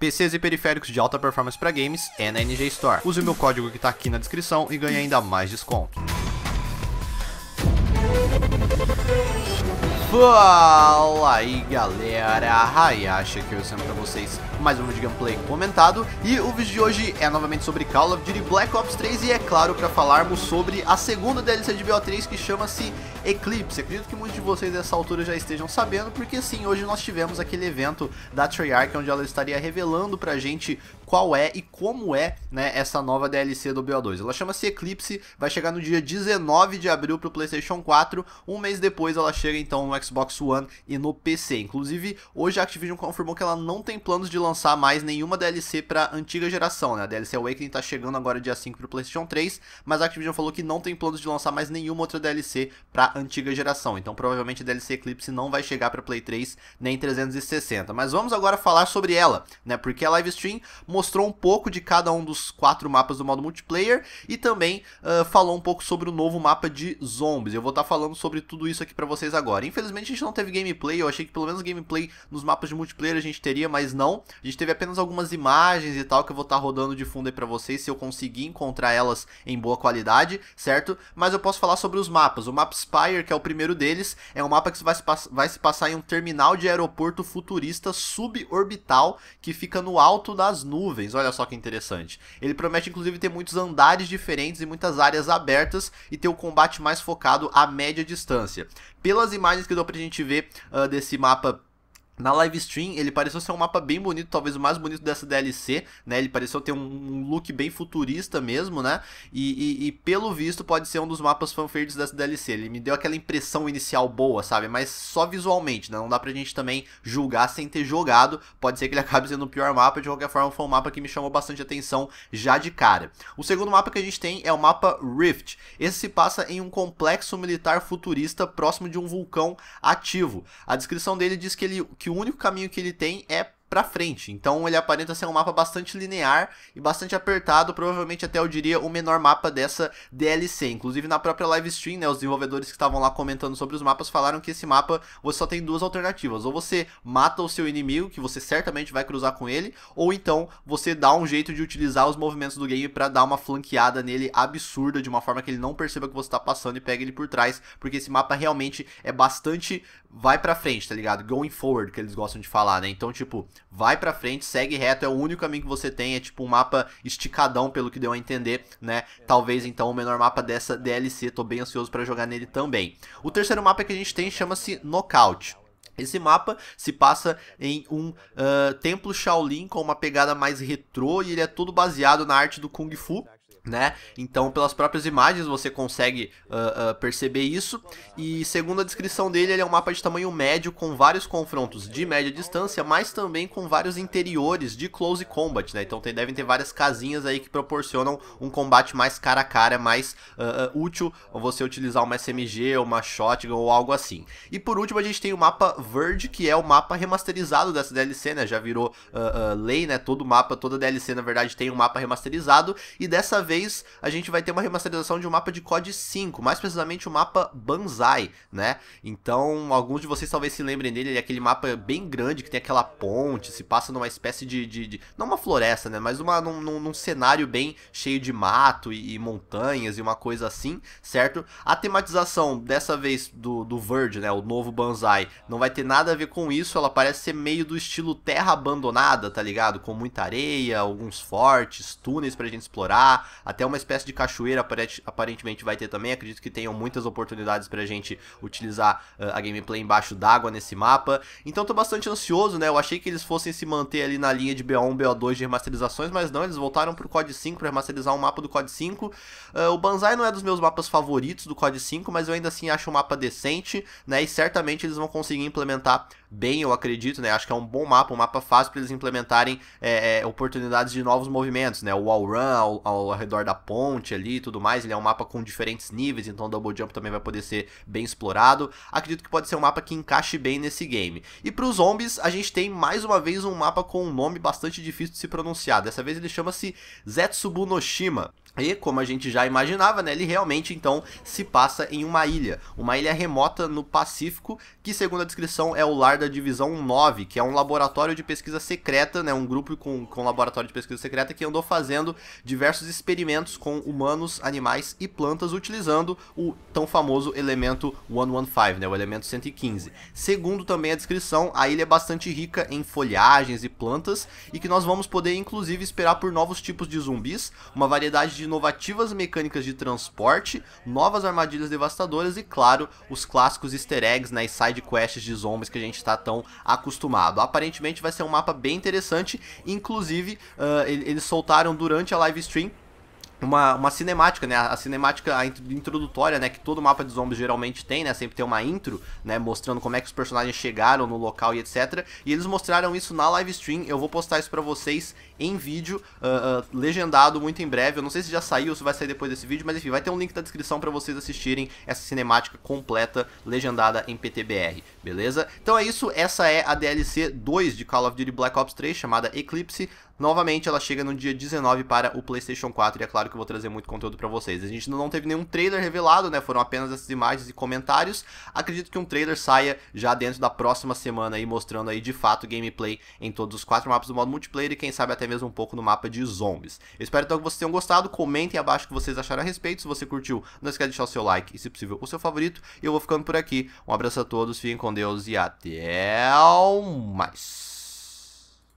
PCs e periféricos de alta performance para games é na NG Store. Use o meu código que está aqui na descrição e ganhe ainda mais desconto. Fala aí galera, Hayashi aqui eu sendo pra vocês mais um vídeo de gameplay comentado E o vídeo de hoje é novamente sobre Call of Duty Black Ops 3 E é claro para falarmos sobre a segunda DLC de BO3 que chama-se Eclipse Acredito que muitos de vocês nessa altura já estejam sabendo Porque sim, hoje nós tivemos aquele evento da Treyarch onde ela estaria revelando pra gente qual é e como é né, essa nova DLC do BO2. Ela chama-se Eclipse, vai chegar no dia 19 de abril para o PlayStation 4. Um mês depois ela chega então no Xbox One e no PC. Inclusive, hoje a Activision confirmou que ela não tem planos de lançar mais nenhuma DLC para antiga geração. Né? A DLC Awakening está chegando agora dia 5 para o PlayStation 3, mas a Activision falou que não tem planos de lançar mais nenhuma outra DLC para antiga geração. Então, provavelmente a DLC Eclipse não vai chegar para Play 3 nem 360. Mas vamos agora falar sobre ela, né? Porque a live stream mostrou um pouco de cada um dos quatro mapas do modo multiplayer e também uh, falou um pouco sobre o novo mapa de zombies. Eu vou estar tá falando sobre tudo isso aqui para vocês agora. Infelizmente a gente não teve gameplay, eu achei que pelo menos gameplay nos mapas de multiplayer a gente teria, mas não. A gente teve apenas algumas imagens e tal que eu vou estar tá rodando de fundo aí pra vocês, se eu conseguir encontrar elas em boa qualidade, certo? Mas eu posso falar sobre os mapas. O mapa Spire, que é o primeiro deles, é um mapa que vai se, vai se passar em um terminal de aeroporto futurista suborbital que fica no alto das nuvens nuvens. Olha só que interessante. Ele promete, inclusive, ter muitos andares diferentes e muitas áreas abertas e ter o combate mais focado à média distância. Pelas imagens que deu pra gente ver uh, desse mapa na live stream, ele pareceu ser um mapa bem bonito, talvez o mais bonito dessa DLC, né? Ele pareceu ter um look bem futurista mesmo, né? E, e, e pelo visto pode ser um dos mapas fanfares dessa DLC. Ele me deu aquela impressão inicial boa, sabe? Mas só visualmente, né? Não dá pra gente também julgar sem ter jogado. Pode ser que ele acabe sendo o pior mapa, de qualquer forma foi um mapa que me chamou bastante atenção já de cara. O segundo mapa que a gente tem é o mapa Rift. Esse se passa em um complexo militar futurista próximo de um vulcão ativo. A descrição dele diz que ele... Que que o único caminho que ele tem é para frente. Então ele aparenta ser um mapa bastante linear e bastante apertado, provavelmente até eu diria o menor mapa dessa DLC. Inclusive na própria live stream, né, os desenvolvedores que estavam lá comentando sobre os mapas falaram que esse mapa você só tem duas alternativas: ou você mata o seu inimigo, que você certamente vai cruzar com ele, ou então você dá um jeito de utilizar os movimentos do game para dar uma flanqueada nele absurda de uma forma que ele não perceba que você tá passando e pega ele por trás, porque esse mapa realmente é bastante vai para frente, tá ligado? Going forward que eles gostam de falar, né? Então, tipo, vai para frente, segue reto, é o único caminho que você tem, é tipo um mapa esticadão, pelo que deu a entender, né? Talvez então o menor mapa dessa DLC, tô bem ansioso para jogar nele também. O terceiro mapa que a gente tem chama-se Knockout. Esse mapa se passa em um uh, templo Shaolin com uma pegada mais retrô e ele é todo baseado na arte do Kung Fu. Né? Então, pelas próprias imagens você consegue uh, uh, perceber isso. E segundo a descrição dele, ele é um mapa de tamanho médio com vários confrontos de média distância, mas também com vários interiores de close combat. Né? Então, tem, devem ter várias casinhas aí que proporcionam um combate mais cara a cara, mais uh, útil você utilizar uma SMG, uma shotgun ou algo assim. E por último, a gente tem o mapa Verde, que é o mapa remasterizado dessa DLC. Né? Já virou lei, né? todo mapa, toda DLC na verdade tem um mapa remasterizado. E dessa vez a gente vai ter uma remasterização de um mapa de COD 5, mais precisamente o mapa Banzai, né? Então, alguns de vocês talvez se lembrem dele, ele é aquele mapa bem grande que tem aquela ponte, se passa numa espécie de. de, de não uma floresta, né? Mas uma, num, num, num cenário bem cheio de mato e, e, montanhas e uma coisa assim, certo? A tematização dessa vez do, do Verge, né? O novo Banzai, não vai ter nada a ver com isso, ela parece ser meio do estilo terra abandonada, tá ligado? Com muita areia, alguns fortes, túneis pra gente explorar, até uma espécie de cachoeira aparentemente vai ter também. Acredito que tenham muitas oportunidades pra gente utilizar uh, a gameplay embaixo d'água nesse mapa. Então tô bastante ansioso, né? Eu achei que eles fossem se manter ali na linha de BO1, BO2 de remasterizações, mas não, eles voltaram pro COD 5 pra remasterizar um mapa do COD 5. Uh, o Banzai não é dos meus mapas favoritos do COD 5, mas eu ainda assim acho um mapa decente, né? E certamente eles vão conseguir implementar bem, eu acredito, né? Acho que é um bom mapa, um mapa fácil para eles implementarem é, é, oportunidades de novos movimentos, né? O wall run ao, ao, redor da ponte ali e tudo mais. Ele é um mapa com diferentes níveis, então o double jump também vai poder ser bem explorado. Acredito que pode ser um mapa que encaixe bem nesse game. E para os zombies, a gente tem mais uma vez um mapa com um nome bastante difícil de se pronunciar. Dessa vez ele chama-se Zetsubunoshima e, como a gente já imaginava, né, ele realmente então se passa em uma ilha, uma ilha remota no Pacífico, que segundo a descrição é o lar da Divisão 9, que é um laboratório de pesquisa secreta, né, um grupo com, com laboratório de pesquisa secreta que andou fazendo diversos experimentos com humanos, animais e plantas utilizando o tão famoso elemento 115, né, o elemento 115. Segundo também a descrição, a ilha é bastante rica em folhagens e plantas e que nós vamos poder inclusive esperar por novos tipos de zumbis, uma variedade de inovativas mecânicas de transporte, novas armadilhas devastadoras e, claro, os clássicos easter eggs né, side quests de zombies que a gente está tão acostumado. Aparentemente vai ser um mapa bem interessante, inclusive uh, eles soltaram durante a live stream uma, uma cinemática, né? A cinemática a introdutória, né? Que todo mapa de zombies geralmente tem, né? Sempre tem uma intro, né? Mostrando como é que os personagens chegaram no local e etc. E eles mostraram isso na live stream. Eu vou postar isso pra vocês em vídeo, uh, uh, legendado muito em breve. Eu não sei se já saiu ou se vai sair depois desse vídeo, mas enfim, vai ter um link na descrição pra vocês assistirem essa cinemática completa, legendada em PTBR, beleza? Então é isso, essa é a DLC 2 de Call of Duty Black Ops 3, chamada Eclipse. Novamente, ela chega no dia 19 para o PlayStation 4 e é claro que eu vou trazer muito conteúdo para vocês. A gente não teve nenhum trailer revelado, né? Foram apenas essas imagens e comentários. Acredito que um trailer saia já dentro da próxima semana aí, mostrando aí de fato gameplay em todos os quatro mapas do modo multiplayer e quem sabe até mesmo um pouco no mapa de zombies. Eu espero então que vocês tenham gostado. Comentem abaixo o que vocês acharam a respeito. Se você curtiu, não esquece de deixar o seu like e, se possível, o seu favorito. e Eu vou ficando por aqui. Um abraço a todos, fiquem com Deus e até mais.